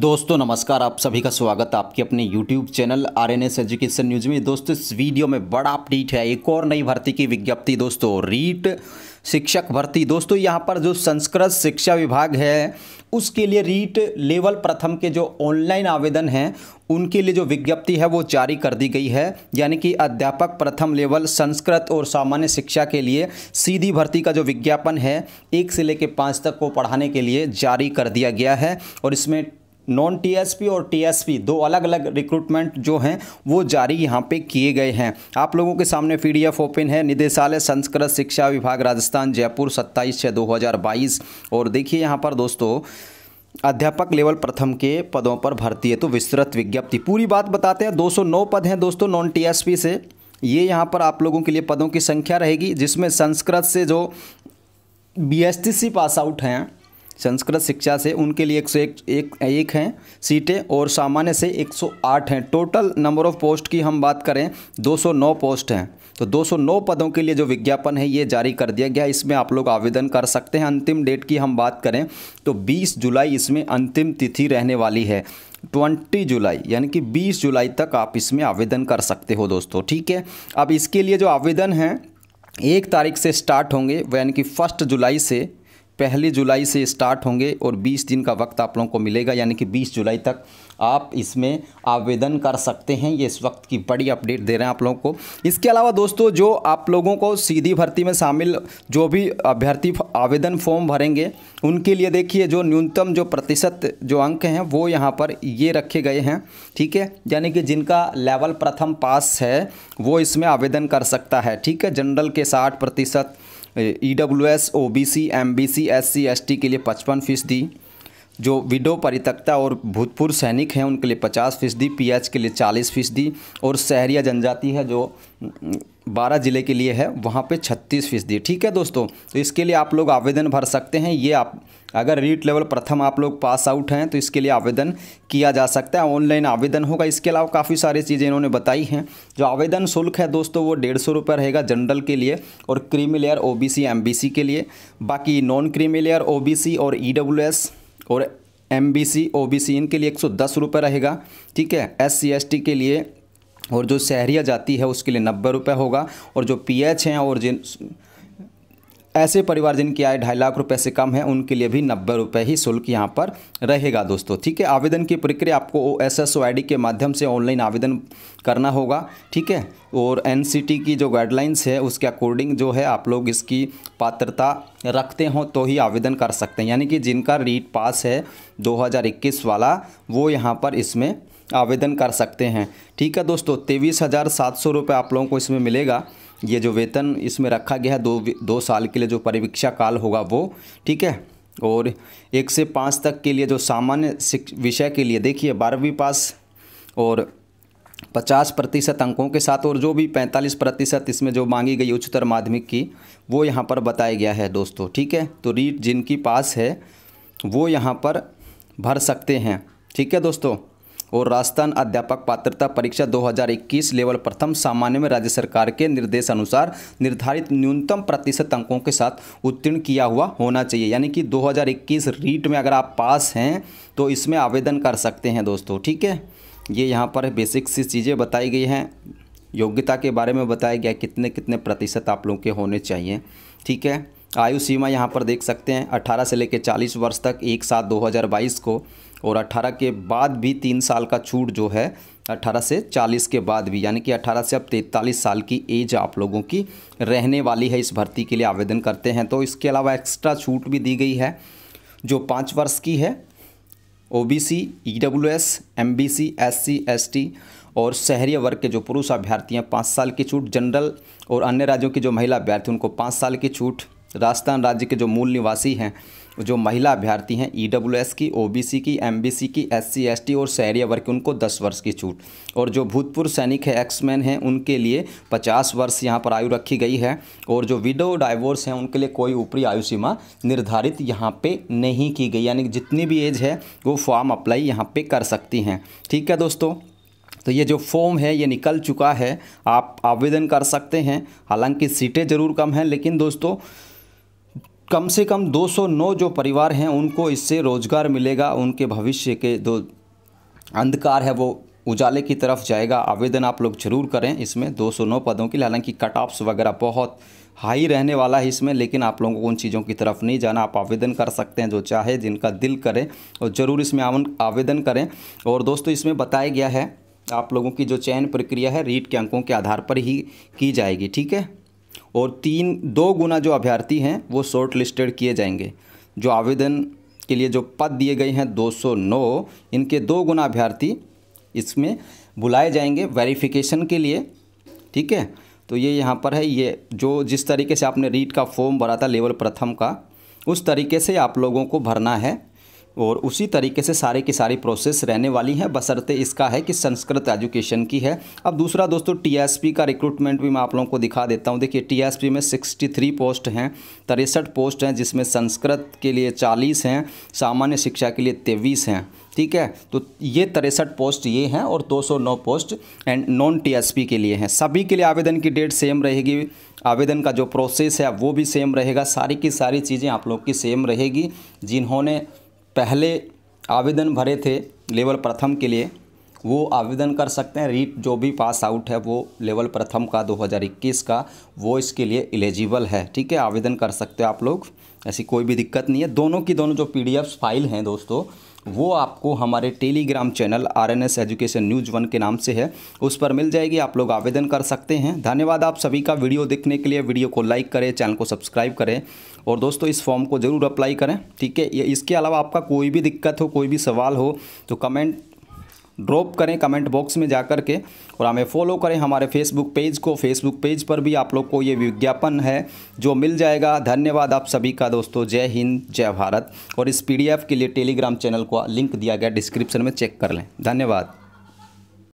दोस्तों नमस्कार आप सभी का स्वागत है आपके अपने YouTube channel R N S education news में दोस्तों इस वीडियो में बड़ा अपडेट है एक और नई भर्ती की विज्ञप्ति दोस्तों रीट शिक्षक भर्ती दोस्तों यहाँ पर जो संस्कृत शिक्षा विभाग है उसके लिए रीट लेवल प्रथम के जो ऑनलाइन आवेदन हैं उनके लिए जो विज्ञप्ति है वो जारी कर दी गई है यानी कि अध्यापक प्रथम लेवल संस्कृत और सामान्य शिक्षा के लिए सीधी भर्ती का जो विज्ञापन है एक से लेकर पाँच तक को पढ़ाने के लिए जारी कर दिया गया है और इसमें नॉन टीएसपी और टीएसपी दो अलग अलग रिक्रूटमेंट जो हैं वो जारी यहाँ पे किए गए हैं आप लोगों के सामने पीडीएफ ओपन है निदेशालय संस्कृत शिक्षा विभाग राजस्थान जयपुर 27 छः 2022 और देखिए यहाँ पर दोस्तों अध्यापक लेवल प्रथम के पदों पर भर्ती है तो विस्तृत विज्ञप्ति पूरी बात बताते हैं 209 पद हैं दोस्तों नॉन टीएसपी से ये यहाँ पर आप लोगों के लिए पदों की संख्या रहेगी जिसमें संस्कृत से जो बी पास आउट हैं संस्कृत शिक्षा से उनके लिए एक सौ एक, एक, एक हैं सीटें और सामान्य से 108 हैं टोटल नंबर ऑफ़ पोस्ट की हम बात करें 209 पोस्ट हैं तो 209 पदों के लिए जो विज्ञापन है ये जारी कर दिया गया इसमें आप लोग आवेदन कर सकते हैं अंतिम डेट की हम बात करें तो 20 जुलाई इसमें अंतिम तिथि रहने वाली है 20 जुलाई यानी कि 20 जुलाई तक आप इसमें आवेदन कर सकते हो दोस्तों ठीक है अब इसके लिए जो आवेदन हैं एक तारीख से स्टार्ट होंगे यानी कि फर्स्ट जुलाई से पहली जुलाई से स्टार्ट होंगे और 20 दिन का वक्त आप लोगों को मिलेगा यानी कि 20 जुलाई तक आप इसमें आवेदन कर सकते हैं ये इस वक्त की बड़ी अपडेट दे रहे हैं आप लोगों को इसके अलावा दोस्तों जो आप लोगों को सीधी भर्ती में शामिल जो भी अभ्यर्थी आवेदन फॉर्म भरेंगे उनके लिए देखिए जो न्यूनतम जो प्रतिशत जो अंक हैं वो यहाँ पर ये रखे गए हैं ठीक है यानी कि जिनका लेवल प्रथम पास है वो इसमें आवेदन कर सकता है ठीक है जनरल के साठ प्रतिशत E W S O B C M B C S C S T के लिए पचपन फीसदी जो विडो परितक्ता और भूतपूर्व सैनिक हैं उनके लिए पचास फीसदी पी के लिए चालीस फीसदी और शहरिया जनजाति है जो बारह ज़िले के लिए है वहाँ पे छत्तीस फीसदी ठीक है दोस्तों तो इसके लिए आप लोग आवेदन भर सकते हैं ये आप अगर रीट लेवल प्रथम आप लोग पास आउट हैं तो इसके लिए आवेदन किया जा सकता है ऑनलाइन आवेदन होगा इसके अलावा काफ़ी सारी चीज़ें इन्होंने बताई हैं जो आवेदन शुल्क है दोस्तों वो डेढ़ सौ रुपये रहेगा जनरल के लिए और क्रीमी लेयर ओ बी के लिए बाकी नॉन क्रीमी लेयर ओ और ई और M B C O B C इनके लिए एक सौ दस रुपये रहेगा ठीक है एस सी एस टी के लिए और जो शहरिया जाती है उसके लिए नब्बे रुपये होगा और जो पी एच हैं और जिन ऐसे परिवार जिनकी आय ढाई लाख रुपए से कम है उनके लिए भी नब्बे रुपये ही शुल्क यहाँ पर रहेगा दोस्तों ठीक है आवेदन की प्रक्रिया आपको O S S O I D के माध्यम से ऑनलाइन आवेदन करना होगा ठीक है और एन सी टी की जो गाइडलाइंस है उसके अकॉर्डिंग जो है आप लोग इसकी पात्रता रखते हों तो ही आवेदन कर सकते हैं यानी कि जिनका रीट पास है 2021 वाला वो यहाँ पर इसमें आवेदन कर सकते हैं ठीक है दोस्तों तेईस हज़ार सात सौ रुपये आप लोगों को इसमें मिलेगा ये जो वेतन इसमें रखा गया है दो दो साल के लिए जो परीक्षा काल होगा वो ठीक है और एक से पाँच तक के लिए जो सामान्य विषय के लिए देखिए बारहवीं पास और पचास प्रतिशत अंकों के साथ और जो भी पैंतालीस प्रतिशत इसमें जो मांगी गई उच्चतर माध्यमिक की वो यहाँ पर बताया गया है दोस्तों ठीक है तो रीट जिनकी पास है वो यहाँ पर भर सकते हैं ठीक है दोस्तों और राजस्थान अध्यापक पात्रता परीक्षा 2021 लेवल प्रथम सामान्य में राज्य सरकार के निर्देश अनुसार निर्धारित न्यूनतम प्रतिशत अंकों के साथ उत्तीर्ण किया हुआ होना चाहिए यानी कि 2021 रीट में अगर आप पास हैं तो इसमें आवेदन कर सकते हैं दोस्तों ठीक है ये यहाँ पर बेसिक सी चीज़ें बताई गई हैं योग्यता के बारे में बताया गया कितने कितने प्रतिशत आप लोगों के होने चाहिए ठीक है आयु सीमा यहाँ पर देख सकते हैं 18 से लेकर 40 वर्ष तक एक हज़ार 2022 को और 18 के बाद भी तीन साल का छूट जो है 18 से 40 के बाद भी यानी कि 18 से अब तैंतालीस साल की एज आप लोगों की रहने वाली है इस भर्ती के लिए आवेदन करते हैं तो इसके अलावा एक्स्ट्रा छूट भी दी गई है जो पाँच वर्ष की है O B C E W S M B C S C S T और शहरी वर्ग के जो पुरुष अभ्यर्थी हैं पाँच साल की छूट जनरल और अन्य राज्यों की जो महिला अभ्यर्थी उनको पाँच साल की छूट राजस्थान राज्य के जो मूल निवासी हैं जो महिला अभ्यर्थी हैं ई e की ओ की एम की एस सी और शहरी वर्ग की उनको दस वर्ष की छूट और जो भूतपूर्व सैनिक है एक्समैन हैं उनके लिए पचास वर्ष यहाँ पर आयु रखी गई है और जो विडो डाइवोर्स हैं उनके लिए कोई ऊपरी आयु सीमा निर्धारित यहाँ पे नहीं की गई यानी जितनी भी एज है वो फॉर्म अप्लाई यहाँ पे कर सकती हैं ठीक है दोस्तों तो ये जो फॉर्म है ये निकल चुका है आप आवेदन कर सकते हैं हालांकि सीटें ज़रूर कम हैं लेकिन दोस्तों कम से कम 209 जो परिवार हैं उनको इससे रोज़गार मिलेगा उनके भविष्य के दो अंधकार है वो उजाले की तरफ जाएगा आवेदन आप लोग जरूर करें इसमें 209 पदों के लिए हालांकि कट ऑफ्स वगैरह बहुत हाई रहने वाला है इसमें लेकिन आप लोगों को उन चीज़ों की तरफ नहीं जाना आप आवेदन कर सकते हैं जो चाहे जिनका दिल करें और ज़रूर इसमें आवेदन करें और दोस्तों इसमें बताया गया है आप लोगों की जो चयन प्रक्रिया है रीट के अंकों के आधार पर ही की जाएगी ठीक है और तीन दो गुना जो अभ्यर्थी हैं वो शॉर्ट लिस्टेड किए जाएंगे जो आवेदन के लिए जो पद दिए गए हैं 209 इनके दो गुना अभ्यर्थी इसमें बुलाए जाएंगे वेरिफिकेशन के लिए ठीक है तो ये यहाँ पर है ये जो जिस तरीके से आपने रीट का फॉर्म भरा था लेवल प्रथम का उस तरीके से आप लोगों को भरना है और उसी तरीके से सारे की सारी प्रोसेस रहने वाली हैं बसरते इसका है कि संस्कृत एजुकेशन की है अब दूसरा दोस्तों टीएसपी का रिक्रूटमेंट भी मैं आप लोगों को दिखा देता हूँ देखिए टीएसपी में 63 पोस्ट हैं तिरसठ पोस्ट हैं जिसमें संस्कृत के लिए 40 हैं सामान्य शिक्षा के लिए तेईस हैं ठीक है तो ये तिरसठ पोस्ट ये हैं और दो पोस्ट एंड नॉन टी के लिए हैं सभी के लिए आवेदन की डेट सेम रहेगी आवेदन का जो प्रोसेस है वो भी सेम रहेगा सारी की सारी चीज़ें आप लोग की सेम रहेगी जिन्होंने पहले आवेदन भरे थे लेवल प्रथम के लिए वो आवेदन कर सकते हैं रीट जो भी पास आउट है वो लेवल प्रथम का 2021 का वो इसके लिए एलिजिबल है ठीक है आवेदन कर सकते हो आप लोग ऐसी कोई भी दिक्कत नहीं है दोनों की दोनों जो पी फाइल हैं दोस्तों वो आपको हमारे Telegram channel R N S education news one के नाम से है उस पर मिल जाएगी आप लोग आवेदन कर सकते हैं धन्यवाद आप सभी का वीडियो देखने के लिए वीडियो को लाइक करें चैनल को सब्सक्राइब करें और दोस्तों इस फॉर्म को ज़रूर अप्लाई करें ठीक है इसके अलावा आपका कोई भी दिक्कत हो कोई भी सवाल हो तो कमेंट ड्रॉप करें कमेंट बॉक्स में जा कर के और हमें फॉलो करें हमारे फेसबुक पेज को फेसबुक पेज पर भी आप लोग को ये विज्ञापन है जो मिल जाएगा धन्यवाद आप सभी का दोस्तों जय हिंद जय भारत और इस पीडीएफ के लिए टेलीग्राम चैनल को लिंक दिया गया डिस्क्रिप्शन में चेक कर लें धन्यवाद